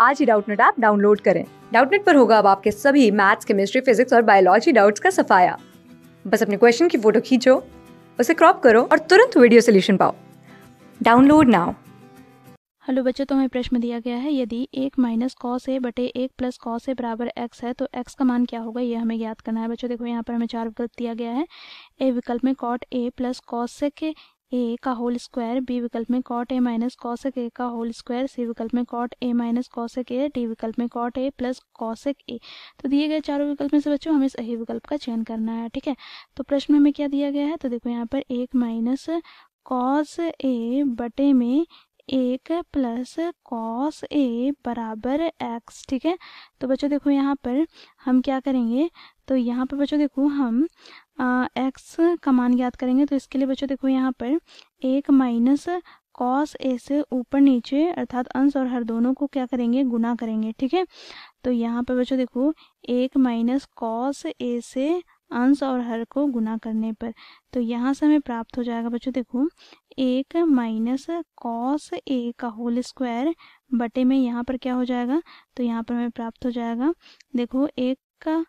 आज ही Doubtnut app download करें डाउटनेट पर होगा अब आपके सभी मैथ्स केमिस्ट्री फिजिक्स और बायोलॉजी डाउट्स का सफाया बस अपने क्वेश्चन की फोटो खींचो उसे क्रॉप करो और तुरंत वीडियो सोल्यूशन पाओ डाउनलोड नाउ हेलो बच्चों तो हमें प्रश्न दिया गया है यदि एक माइनस कॉस ए बटे एक प्लस कॉस ए बराबर एक्स है तो एक्स का मान क्या होगा ये हमें ज्ञात करना है बच्चों देखो यहाँ पर हमें चार विकल्प दिया गया है ए विकल्प में कॉट ए प्लस कॉस के ए का होल स्क्वायर बी विकल्प में कॉट ए माइनस कौशक ए का होल स्क्वायर सी विकल्प में cot A minus cosec A D विकल्प में cot A plus cosec A तो दिए गए चारों विकल्प में से बच्चों हमें सही विकल्प का चयन करना है ठीक है तो प्रश्न में क्या दिया गया है तो देखो यहाँ पर एक माइनस कॉस ए बटे में एक प्लस कॉस ए बराबर एक्स ठीक है तो बच्चों देखो यहाँ पर हम क्या करेंगे तो यहाँ पर बच्चों देखो हम एक्स का मान याद करेंगे तो इसके लिए बच्चों देखो यहाँ पर एक माइनस कॉस ए से ऊपर नीचे अर्थात अंश और हर दोनों को क्या करेंगे गुना करेंगे ठीक है तो यहाँ पर बच्चों देखो एक माइनस कॉस ए से अंश और हर को गुना करने पर तो यहाँ से हमें प्राप्त हो जाएगा बच्चों देखो एक माइनस कॉस ए का होल स्क्वायर बटे में यहाँ पर क्या हो जाएगा तो यहाँ पर हमें प्राप्त हो जाएगा देखो एक का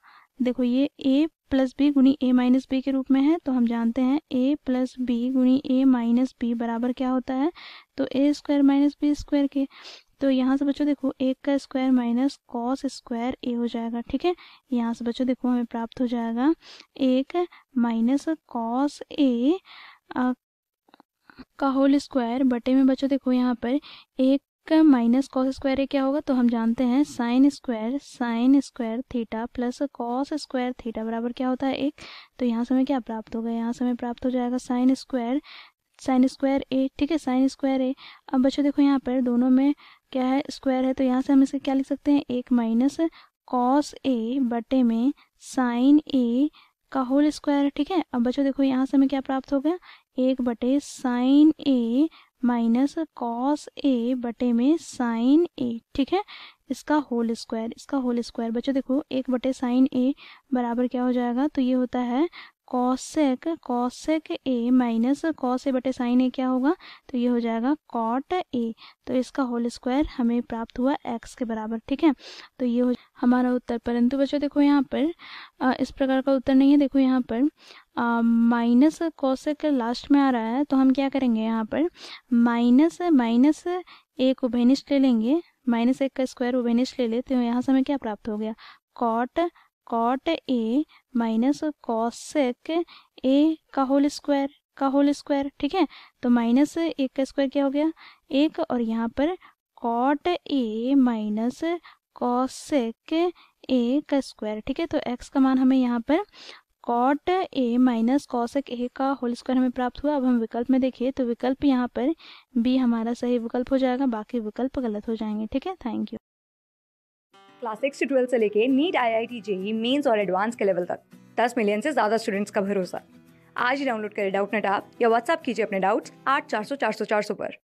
देखो ये ए प्लस बी गुणी ए माइनस बी के रूप में है तो हम जानते हैं ए प्लस बी गुणी ए माइनस बी बराबर क्या होता है तो A square minus B square के तो यहाँ से बच्चों देखो एक का square minus cos square A हो जाएगा ठीक है यहाँ से बच्चों देखो हमें प्राप्त हो जाएगा एक माइनस कॉस ए का होल स्क्वायर बटे में बच्चों देखो यहाँ पर एक का माइनस कॉस स्क्वायर ए क्या होगा तो हम जानते हैं sine square sine square theta plus cos square theta बराबर क्या होता है एक तो यहाँ से हमें क्या प्राप्त होगा यहाँ से हमें प्राप्त हो जाएगा sine square sine square A ठीक है साइन स्क्वायर ए अब बच्चों देखो यहाँ पर दोनों में क्या है स्क्वायर है तो यहाँ से हम इसे क्या लिख सकते हैं एक माइनस कॉस ए बटे में साइन ए का होल स्क्वायर ठीक है अब बच्चों देखो यहाँ से हमें क्या प्राप्त हो गया एक बटे sine A minus cos A बटे में साइन ए ठीक है इसका होल स्क्वायर इसका होल स्क्वायर बच्चों देखो एक बटे साइन ए बराबर क्या हो जाएगा तो ये होता है cosec cosec A minus cos A बटे साइन ए क्या होगा तो ये हो जाएगा कॉट ए तो इसका होल स्क्वायर हमें प्राप्त हुआ एक्स के बराबर ठीक है तो ये हो हमारा उत्तर परंतु बच्चों देखो यहाँ पर आ, इस प्रकार का उत्तर नहीं है देखो यहाँ पर माइनस कॉस के लास्ट में आ रहा है तो हम क्या करेंगे यहाँ पर माइनस माइनस एक उभेनिश ले लेंगे माइनस एक का स्क्वायर उभेनिश ले लेते हैं यहाँ से हमें क्या प्राप्त हो गया cot cot A minus cosec A का होल स्क्वायर का होल स्क्वायर ठीक है तो माइनस एक का स्क्वायर क्या हो गया एक और यहाँ पर cot A minus cosec A का स्क्वायर ठीक है तो एक्स का मान हमें यहाँ पर कॉट ए माइनस कौशक ए का होल स्क्वायर हमें प्राप्त हुआ अब हम विकल्प में देखिए तो विकल्प यहाँ पर बी हमारा सही विकल्प हो जाएगा बाकी विकल्प गलत हो जाएंगे ठीक है थैंक यू क्लास सिक्स से ट्वेल्थ से लेके NEET I I T JEE mains और एडवांस के लेवल तक दस मिलियन से ज़्यादा स्टूडेंट्स का भरोसा आज ही डाउनलोड करें डाउट नेट आप या व्हाट्सअप कीजिए अपने डाउट्स आठ चार सौ चार सौ चार सौ पर